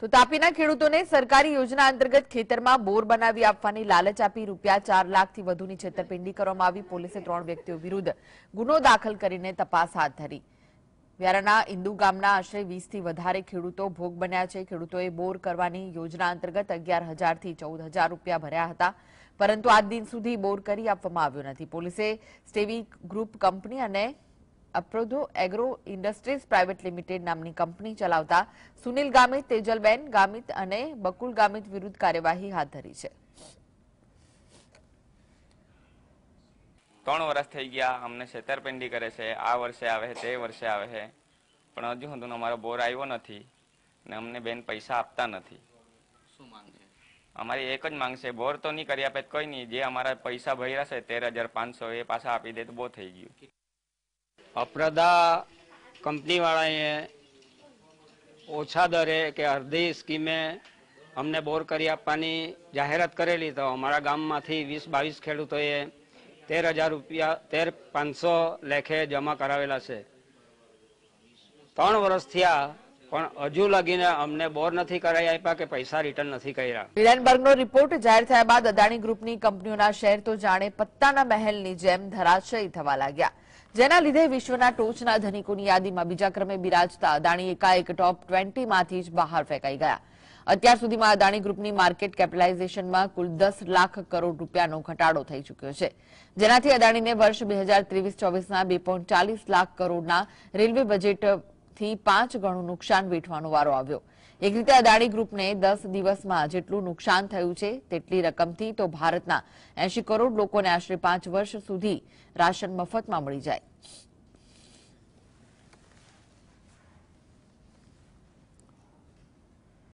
તો તાપીના ખેડૂતોને સરકારી યોજના અંતર્ગત ખેતરમાં બોર બનાવી આપવાની લાલચ આપી રૂપિયા ચાર લાખથી વધુની છેતરપિંડી કરવામાં આવી પોલીસે ત્રણ વ્યક્તિઓ વિરુદ્ધ ગુનો દાખલ કરીને તપાસ હાથ ધરી વ્યારાના ઇન્દુ ગામના આશરે વીસથી વધારે ખેડૂતો ભોગ બન્યા છે ખેડૂતોએ બોર કરવાની યોજના અંતર્ગત અગિયાર હજારથી ચૌદ હજાર રૂપિયા ભર્યા હતા પરંતુ આજ દિન સુધી બોર કરી આપવામાં આવ્યો નથી પોલીસે સ્ટેવી ગ્રુપ કંપની અને અપ્રોધો એગ્રો ઇન્ડસ્ટ્રીઝ પ્રાઇવેટ લિમિટેડ નામની કંપની ચલાવતા સુનિલ ગામિત તેજલબેન ગામિત અને બકુલ ગામિત વિરુદ્ધ કાર્યવાહી હાથ ધરી છે ત્રણ વર્ષ થઈ ગયા અમને છેતરપિંડી કરે છે આ વર્ષે આવે તે વર્ષે આવે છે પણ હજુ સુધી અમારો બોર આવ્યો નથી ને અમને બેન પૈસા આપતા નથી શું માંગ છે અમારી એક જ માંગ છે બોર તો નહીં કરી આપે કોઈ નહીં જે અમારા પૈસા ભરી છે તેર હજાર પાંચસો એ પાછા આપી દે તો બહુ થઈ ગયું અપ્રદા કંપનીવાળાએ ઓછા દરે કે અડધી સ્કીમે અમને બોર કરી આપવાની જાહેરાત કરેલી તો અમારા ગામમાંથી વીસ બાવીસ ખેડૂતોએ તેર હજાર રૂપિયા તેર પાંચસો લેખે જમા કરાવેલા છે ત્રણ વર્ષ થયા પણ હજુ લગીને અમને બોર નથી કરાવી આપ્યા કે પૈસા રિટર્ન નથી કર્યા નો રિપોર્ટ જાહેર થયા બાદ અદાણી ગ્રુપની કંપનીઓના શેર તો જાણે પત્તાના મહેલની જેમ ધરાશયી થવા લાગ્યા જેના લીધે વિશ્વના ટોચના ધનિકોની યાદીમાં બીજા ક્રમે બિરાજતા અદાણી એકાએક ટોપ ટ્વેન્ટીમાંથી જ બહાર ફેંકાઈ ગયા અત્યાર સુધીમાં અદાણી ગ્રુપની માર્કેટ કેપિટલાઇઝેશનમાં કુલ દસ લાખ કરોડ રૂપિયાનો ઘટાડો થઈ ચુક્યો છે જેનાથી અદાણીને વર્ષ બે હજાર ત્રેવીસ ચોવીસના બે લાખ કરોડના રેલવે બજેટથી પાંચ ગણું નુકસાન વેઠવાનો વારો આવ્યો એક રીતે અદાણી ગ્રુપને દસ દિવસમાં જેટલું નુકસાન થયું છે તેટલી રકમથી તો ભારતના એંશી કરોડ લોકોને આશરે પાંચ વર્ષ સુધી રાશન મફતમાં મળી જાય